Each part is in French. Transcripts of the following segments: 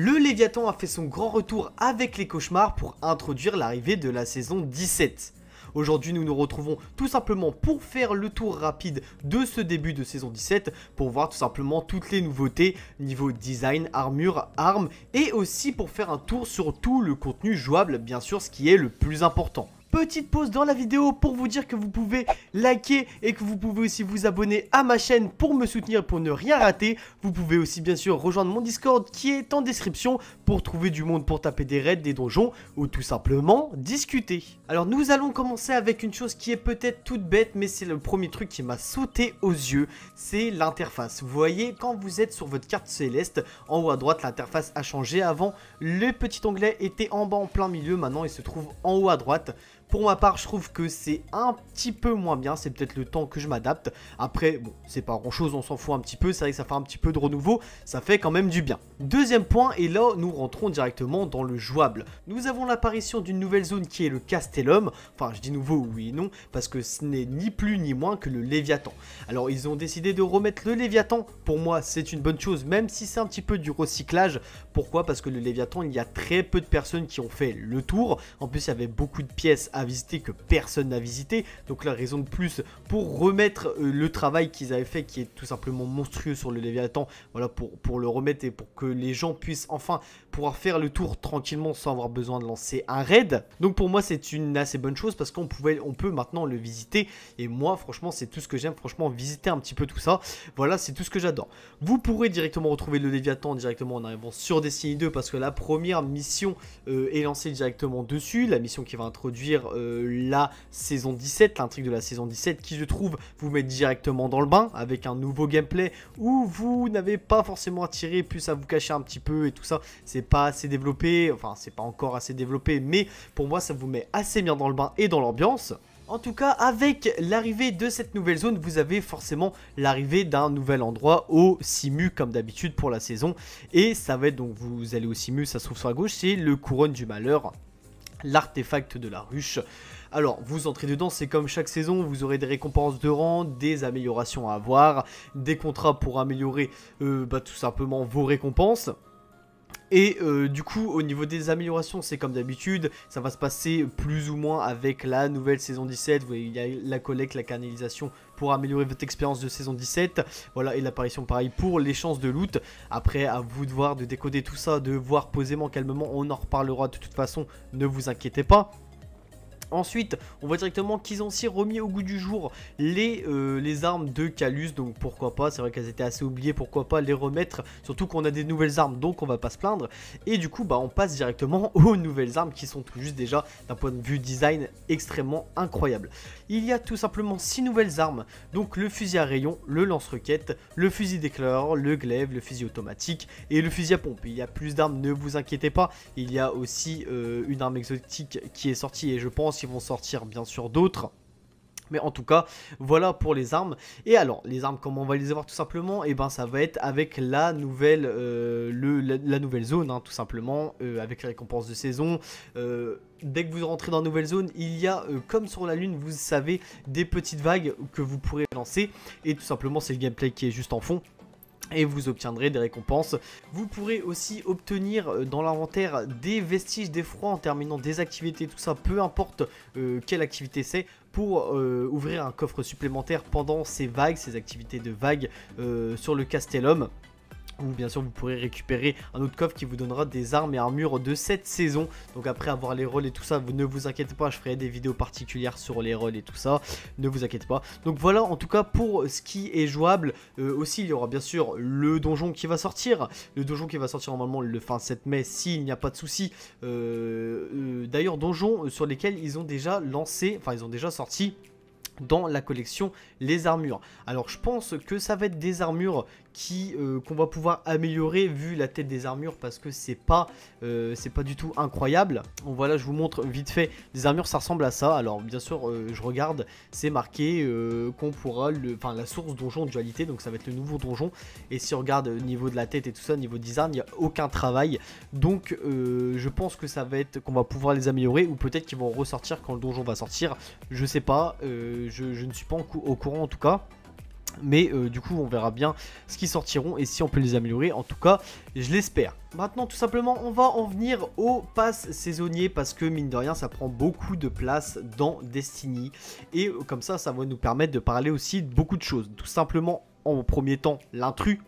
le Léviathan a fait son grand retour avec les cauchemars pour introduire l'arrivée de la saison 17. Aujourd'hui nous nous retrouvons tout simplement pour faire le tour rapide de ce début de saison 17 pour voir tout simplement toutes les nouveautés niveau design, armure, armes et aussi pour faire un tour sur tout le contenu jouable bien sûr ce qui est le plus important petite pause dans la vidéo pour vous dire que vous pouvez liker et que vous pouvez aussi vous abonner à ma chaîne pour me soutenir pour ne rien rater. Vous pouvez aussi bien sûr rejoindre mon Discord qui est en description pour trouver du monde pour taper des raids, des donjons ou tout simplement discuter. Alors nous allons commencer avec une chose qui est peut-être toute bête mais c'est le premier truc qui m'a sauté aux yeux, c'est l'interface. Vous voyez quand vous êtes sur votre carte céleste, en haut à droite l'interface a changé. Avant le petit onglet était en bas en plein milieu, maintenant il se trouve en haut à droite. Pour ma part, je trouve que c'est un petit peu moins bien. C'est peut-être le temps que je m'adapte. Après, bon, c'est pas grand-chose, on s'en fout un petit peu. C'est vrai que ça fait un petit peu de renouveau. Ça fait quand même du bien. Deuxième point, et là, nous rentrons directement dans le jouable. Nous avons l'apparition d'une nouvelle zone qui est le Castellum. Enfin, je dis nouveau, oui et non, parce que ce n'est ni plus ni moins que le Léviathan. Alors, ils ont décidé de remettre le Léviathan. Pour moi, c'est une bonne chose, même si c'est un petit peu du recyclage. Pourquoi Parce que le Léviathan, il y a très peu de personnes qui ont fait le tour. En plus, il y avait beaucoup de pièces à visiter que personne n'a visité. Donc la raison de plus pour remettre euh, le travail qu'ils avaient fait qui est tout simplement monstrueux sur le Léviathan, voilà pour, pour le remettre et pour que les gens puissent enfin faire le tour tranquillement sans avoir besoin de lancer un raid. Donc pour moi c'est une assez bonne chose parce qu'on pouvait, on peut maintenant le visiter. Et moi franchement c'est tout ce que j'aime, franchement visiter un petit peu tout ça. Voilà c'est tout ce que j'adore. Vous pourrez directement retrouver le Léviathan directement en arrivant sur Destiny 2 parce que la première mission euh, est lancée directement dessus. La mission qui va introduire euh, la saison 17, l'intrigue de la saison 17 qui je trouve vous met directement dans le bain avec un nouveau gameplay où vous n'avez pas forcément à tirer, plus à vous cacher un petit peu et tout ça. C'est pas assez développé, enfin c'est pas encore assez développé, mais pour moi ça vous met assez bien dans le bain et dans l'ambiance. En tout cas, avec l'arrivée de cette nouvelle zone, vous avez forcément l'arrivée d'un nouvel endroit au Simu, comme d'habitude pour la saison. Et ça va être donc, vous allez au Simu, ça se trouve sur la gauche, c'est le couronne du malheur, l'artefact de la ruche. Alors, vous entrez dedans, c'est comme chaque saison, vous aurez des récompenses de rang, des améliorations à avoir, des contrats pour améliorer euh, bah, tout simplement vos récompenses. Et euh, du coup, au niveau des améliorations, c'est comme d'habitude, ça va se passer plus ou moins avec la nouvelle saison 17. Vous voyez, il y a la collecte, la canalisation pour améliorer votre expérience de saison 17. Voilà, et l'apparition pareil pour les chances de loot. Après, à vous de voir, de décoder tout ça, de voir posément, calmement, on en reparlera de toute façon, ne vous inquiétez pas. Ensuite, on voit directement qu'ils ont aussi remis au goût du jour les, euh, les armes de Calus, donc pourquoi pas, c'est vrai qu'elles étaient assez oubliées, pourquoi pas les remettre, surtout qu'on a des nouvelles armes, donc on va pas se plaindre. Et du coup, bah, on passe directement aux nouvelles armes qui sont tout juste déjà, d'un point de vue design, extrêmement incroyables. Il y a tout simplement 6 nouvelles armes, donc le fusil à rayon, le lance-roquette, le fusil d'éclaireur, le glaive, le fusil automatique et le fusil à pompe. Il y a plus d'armes, ne vous inquiétez pas, il y a aussi euh, une arme exotique qui est sortie et je pense ils vont sortir bien sûr d'autres. Mais en tout cas, voilà pour les armes. Et alors, les armes, comment on va les avoir tout simplement Et eh bien ben, ça va être avec la nouvelle, euh, le, la, nouvelle zone, hein, tout simplement, euh, avec les récompenses de saison. Euh, dès que vous rentrez dans la nouvelle zone, il y a, comme sur la lune, vous savez, des petites vagues que vous pourrez lancer. Et tout simplement, c'est le gameplay qui est juste en fond et vous obtiendrez des récompenses. Vous pourrez aussi obtenir euh, dans l'inventaire des vestiges d'effroi en terminant des activités, tout ça, peu importe euh, quelle activité c'est, pour euh, ouvrir un coffre supplémentaire pendant ces vagues, ces activités de vagues sur le Castellum où bien sûr vous pourrez récupérer un autre coffre qui vous donnera des armes et armures de cette saison. Donc après avoir les rôles et tout ça, vous ne vous inquiétez pas, je ferai des vidéos particulières sur les rôles et tout ça, ne vous inquiétez pas. Donc voilà en tout cas pour ce qui est jouable, euh, aussi il y aura bien sûr le donjon qui va sortir, le donjon qui va sortir normalement le fin 7 mai s'il n'y a pas de souci. Euh, euh, d'ailleurs donjon sur lesquels ils ont déjà lancé, enfin ils ont déjà sorti dans la collection les armures. Alors je pense que ça va être des armures euh, qu'on va pouvoir améliorer vu la tête des armures parce que c'est pas euh, c'est pas du tout incroyable. Bon voilà, je vous montre vite fait des armures, ça ressemble à ça. Alors bien sûr, euh, je regarde, c'est marqué qu'on pourra le enfin la source donjon dualité, donc ça va être le nouveau donjon et si on regarde au niveau de la tête et tout ça, niveau design, il n'y a aucun travail. Donc je pense que ça va être qu'on va pouvoir les améliorer ou peut-être qu'ils vont ressortir quand le donjon va sortir, je sais pas, je, ne suis pas au courant en tout cas. Mais euh, du coup, on verra bien ce qu'ils sortiront et si on peut les améliorer. En tout cas, je l'espère. Maintenant, tout simplement, on va en venir au pass saisonnier parce que, mine de rien, ça prend beaucoup de place dans Destiny. Et euh, comme ça, ça va nous permettre de parler aussi de beaucoup de choses. Tout simplement, en premier temps, l'intrus,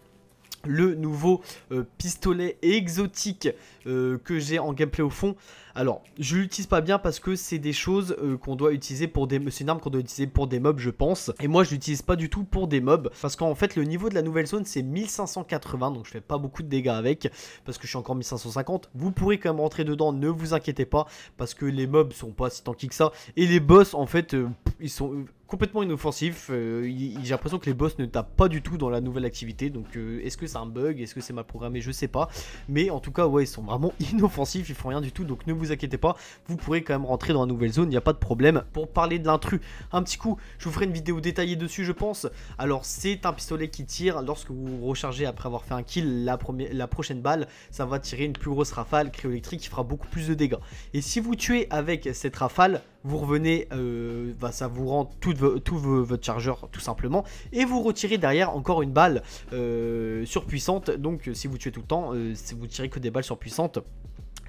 le nouveau euh, pistolet exotique que j'ai en gameplay au fond. Alors, je l'utilise pas bien parce que c'est des choses euh, qu'on doit utiliser pour des... C'est une arme qu'on doit utiliser pour des mobs, je pense. Et moi, je l'utilise pas du tout pour des mobs. Parce qu'en fait, le niveau de la nouvelle zone, c'est 1580. Donc, je fais pas beaucoup de dégâts avec. Parce que je suis encore 1550. Vous pourrez quand même rentrer dedans, ne vous inquiétez pas. Parce que les mobs sont pas si tanky que ça. Et les boss, en fait, euh, ils sont euh, complètement inoffensifs J'ai l'impression que les boss ne tapent pas du tout dans la nouvelle activité. Donc est-ce que c'est un bug Est-ce que c'est mal programmé Je sais pas. Mais en tout cas, ouais, ils sont vraiment inoffensifs. Ils font rien du tout. Donc ne vous inquiétez pas, vous pourrez quand même rentrer dans la nouvelle zone, il n'y a pas de problème pour parler de l'intrus. Un petit coup, je vous ferai une vidéo détaillée dessus je pense. Alors c'est un pistolet qui tire lorsque vous rechargez après avoir fait un kill la, première, la prochaine balle, ça va tirer une plus grosse rafale cryoélectrique qui fera beaucoup plus de dégâts. Et si vous tuez avec cette rafale, vous revenez, euh, bah, ça vous rend tout, tout, votre chargeur tout simplement, et vous retirez derrière encore une balle euh, surpuissante, donc si vous tuez tout le temps, euh, si vous tirez que des balles surpuissantes,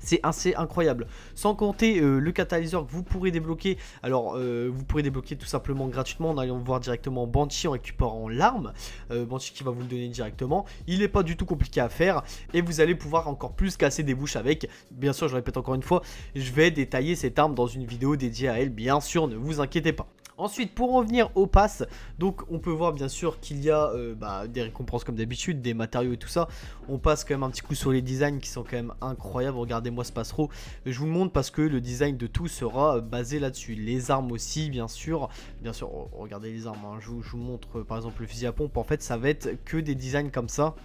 c'est assez incroyable. Sans compter euh, le catalyseur que vous pourrez débloquer. Alors, euh, vous pourrez débloquer tout simplement gratuitement en allant voir directement Banshee en récupérant l'arme. Euh, Banshee qui va vous le donner directement. Il n'est pas du tout compliqué à faire. Et vous allez pouvoir encore plus casser des bouches avec. Bien sûr, je répète encore une fois, je vais détailler cette arme dans une vidéo dédiée à elle. Bien sûr, ne vous inquiétez pas. Ensuite, pour en venir au pass, donc on peut voir bien sûr qu'il y a euh, bah, des récompenses comme d'habitude, des matériaux et tout ça. On passe quand même un petit coup sur les designs qui sont quand même incroyables. Regardez-moi ce passereau. Je vous montre parce que le design de tout sera euh, basé là-dessus. Les armes aussi, bien sûr. Bien sûr, regardez les armes. Hein. Je, vous, montre par exemple le fusil à pompe. En fait, ça va être que des designs comme ça.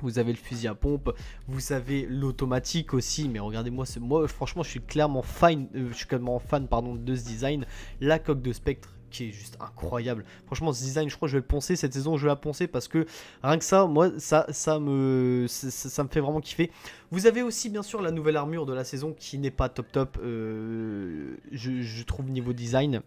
Vous avez le fusil à pompe, vous avez l'automatique aussi, mais regardez-moi, moi franchement je suis clairement fan, euh, je suis clairement fan pardon, de ce design. La coque de spectre qui est juste incroyable. Franchement, ce design, je crois que je vais le poncer. Cette saison, je vais la poncer parce que rien que ça, moi, ça, ça, me, ça, me fait vraiment kiffer. Vous avez aussi, bien sûr, la nouvelle armure de la saison qui n'est pas top top, euh, je trouve, niveau design.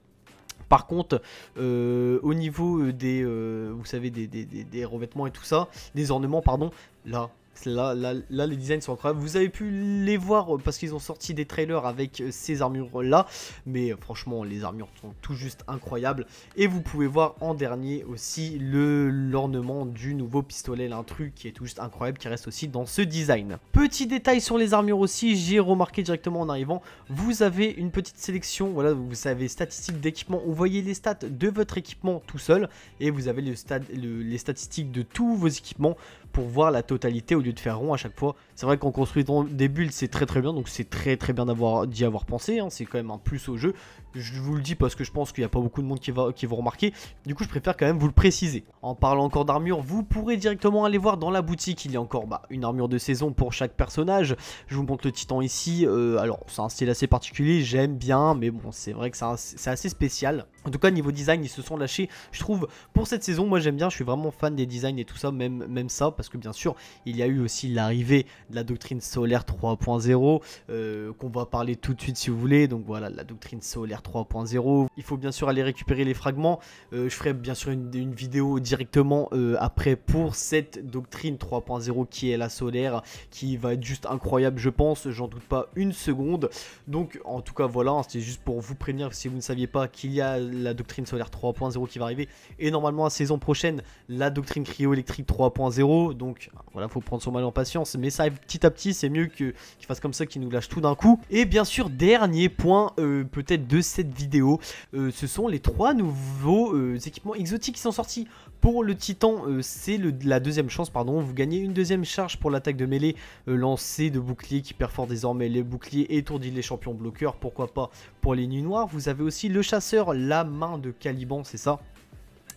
Par contre, euh, au niveau euh, des, euh, vous savez, des, revêtements et tout ça, des ornements, pardon, là, Là, les designs sont incroyables. Vous avez pu les voir euh, parce qu'ils ont sorti des trailers avec euh, ces armures-là. Mais euh, franchement, les armures sont tout juste incroyables. Et vous pouvez voir en dernier aussi l'ornement du nouveau pistolet, l'intrus, qui est tout juste incroyable, qui reste aussi dans ce design. Petit détail sur les armures aussi, j'ai remarqué directement en arrivant, vous avez une petite sélection, voilà, vous avez statistiques d'équipement, vous voyez les stats de votre équipement tout seul, et vous avez les statistiques de tous vos équipements pour voir la totalité au lieu de faire rond à chaque fois. C'est vrai qu'en construisant des builds, c'est très très bien, donc c'est très très bien d'y avoir pensé. Hein. c'est quand même un plus au jeu. Je vous le dis parce que je pense qu'il n'y a pas beaucoup de monde qui va qui remarquer. Du coup, je préfère quand même vous le préciser. En parlant encore d'armure, vous pourrez directement aller voir dans la boutique. Il y a encore bah, une armure de saison pour chaque personnage. Je vous montre le Titan ici. Euh, alors, c'est un style assez particulier. J'aime bien, mais bon, c'est vrai que c'est assez spécial. En tout cas, niveau design, ils se sont lâchés. Je trouve pour cette saison, moi j'aime bien. Je suis vraiment fan des designs et tout ça, même même ça, parce que bien sûr, il y a eu aussi l'arrivée la doctrine solaire 3.0, euh, qu'on va parler tout de suite si vous voulez. Donc voilà, la doctrine solaire 3.0. Il faut bien sûr aller récupérer les fragments. Euh, je ferai bien sûr une, vidéo directement euh, après pour cette doctrine 3.0 qui est la solaire, qui va être juste incroyable, je pense. J'en doute pas une seconde. Donc en tout cas, voilà, hein, c'était juste pour vous prévenir si vous ne saviez pas qu'il y a la doctrine solaire 3.0 qui va arriver. Et normalement, la saison prochaine, la doctrine cryoélectrique 3.0. Donc voilà, faut prendre son mal en patience, mais ça petit à petit, c'est mieux qu'ils fasse fassent comme ça, qu'ils nous lâchent tout d'un coup. Et bien sûr, dernier point euh, peut-être de cette vidéo, euh, ce sont les trois nouveaux euh, équipements exotiques qui sont sortis. Pour le titan, c'est la deuxième chance, pardon. Vous gagnez une deuxième charge pour l'attaque de mêlée, lancée de bouclier qui perfore désormais les boucliers, étourdit les champions bloqueurs, pourquoi pas pour les nuits noires. Vous avez aussi le chasseur, la main de Caliban, c'est ça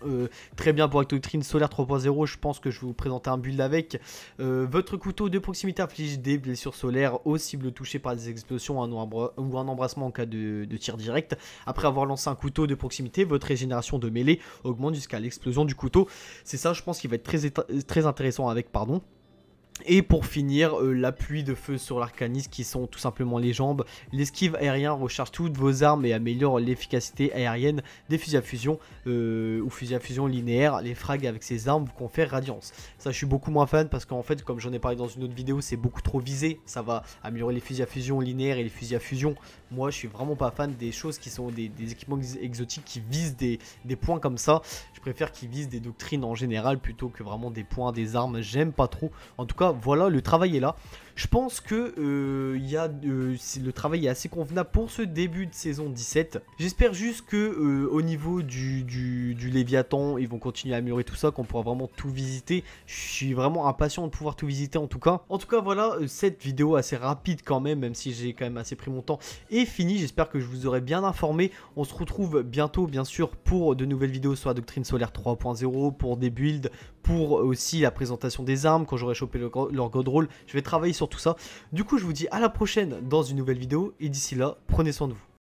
euh, très bien pour doctrine Solaire 3.0, je pense que je vais vous présenter un build avec. Euh, votre couteau de proximité afflige des blessures solaires aux cibles touchées par des explosions ou un embrassement en cas de, tir direct. Après avoir lancé un couteau de proximité, votre régénération de mêlée augmente jusqu'à l'explosion du couteau. C'est ça, je pense, qu'il va être très intéressant avec, pardon. Et pour finir, euh, l'appui de feu sur l'arcaniste qui sont tout simplement les jambes. L'esquive aérien recharge toutes vos armes et améliore l'efficacité aérienne des fusils à fusion euh, ou fusils à fusion linéaire. Les frags avec ces armes vous confèrent radiance. Ça, je suis beaucoup moins fan parce qu'en fait, comme j'en ai parlé dans une autre vidéo, c'est beaucoup trop visé. Ça va améliorer les fusils à fusion linéaire et les fusils à fusion. Moi, je suis vraiment pas fan des choses qui sont des, équipements exotiques qui visent des, des points comme ça. Je préfère qu'ils visent des doctrines en général plutôt que vraiment des points, des armes. J'aime pas trop. En tout cas, voilà, le travail est là. Je pense que euh, y a, euh, le travail est assez convenable pour ce début de saison 17. J'espère juste que euh, au niveau du, Léviathan, ils vont continuer à améliorer tout ça, qu'on pourra vraiment tout visiter. Je suis vraiment impatient de pouvoir tout visiter en tout cas. En tout cas, voilà, cette vidéo assez rapide quand même, même si j'ai quand même assez pris mon temps, est finie. J'espère que je vous aurai bien informé. On se retrouve bientôt, bien sûr, pour de nouvelles vidéos sur la doctrine solaire 3.0, pour des builds, pour aussi la présentation des armes. Quand j'aurai chopé leur, god je vais travailler sur tout ça. Du coup, je vous dis à la prochaine dans une nouvelle vidéo et d'ici là, prenez soin de vous.